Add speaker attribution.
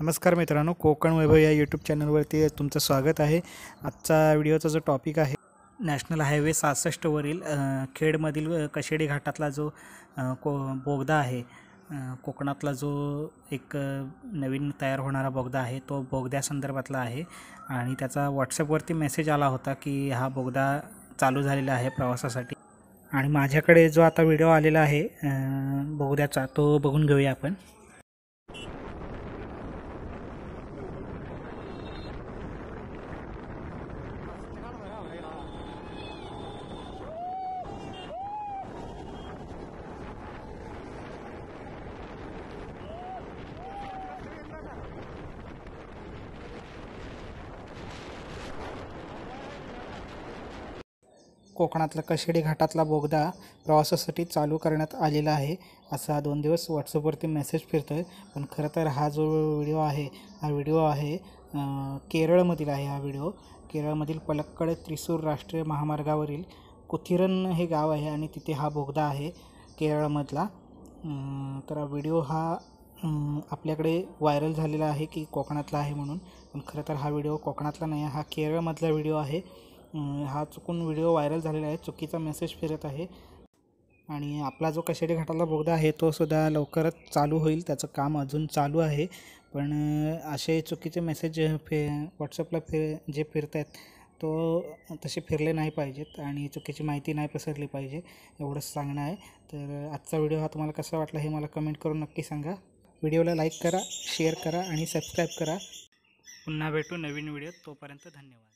Speaker 1: नमस्कार मित्रांनो कोकण वैभव या यूट्यूब चॅनलवरती तुमचं स्वागत आहे आजचा व्हिडिओचा जो टॉपिक आहे नॅशनल हायवे सहासष्टवरील खेडमधील कशेडी घाटातला जो को बोगदा आहे कोकणातला जो एक नवीन तयार होणारा बोगदा आहे तो बोगद्यासंदर्भातला आहे आणि त्याचा व्हॉट्सअपवरती मेसेज आला होता की हा बोगदा चालू झालेला आहे प्रवासासाठी आणि माझ्याकडे जो आता व्हिडिओ आलेला आहे बोगद्याचा तो बघून घेऊया आपण कोकणातला कशेडी घाटातला बोगदा प्रवासासाठी चालू करण्यात आलेला आहे असा दोन दिवस व्हॉट्सअपवरती मेसेज फिरतो आहे पण खरं तर हा जो व्हिडिओ आहे हा व्हिडिओ आहे केरळमधील आहे हा व्हिडिओ केरळमधील पलक्कड त्रिसूर राष्ट्रीय महामार्गावरील कुथिरन हे गाव आहे आणि तिथे हा बोगदा आहे केरळमधला तर हा व्हिडिओ हा आपल्याकडे व्हायरल झालेला आहे की कोकणातला आहे म्हणून पण खरं तर हा व्हिडिओ कोकणातला नाही हा केरळमधला व्हिडिओ आहे हा चुकून व्हिडिओ व्हायरल झालेला आहे चुकीचा मेसेज फिरत आहे आणि आपला जो कशेडी घाटाला बोगदा आहे तो सुद्धा लवकरच चालू होईल त्याचं काम अजून चालू आहे पण असे चुकीचे मेसेज फे व्हॉट्सअपला फिर जे फिरत आहेत तो तसे फिरले नाही पाहिजेत आणि चुकीची माहिती नाही पसरली पाहिजे एवढंच सांगणं आहे तर आजचा व्हिडिओ हा तुम्हाला कसा वाटला हे मला कमेंट करून नक्की सांगा व्हिडिओला लाईक करा शेअर करा आणि सबस्क्राईब करा पुन्हा भेटू नवीन व्हिडिओ तोपर्यंत धन्यवाद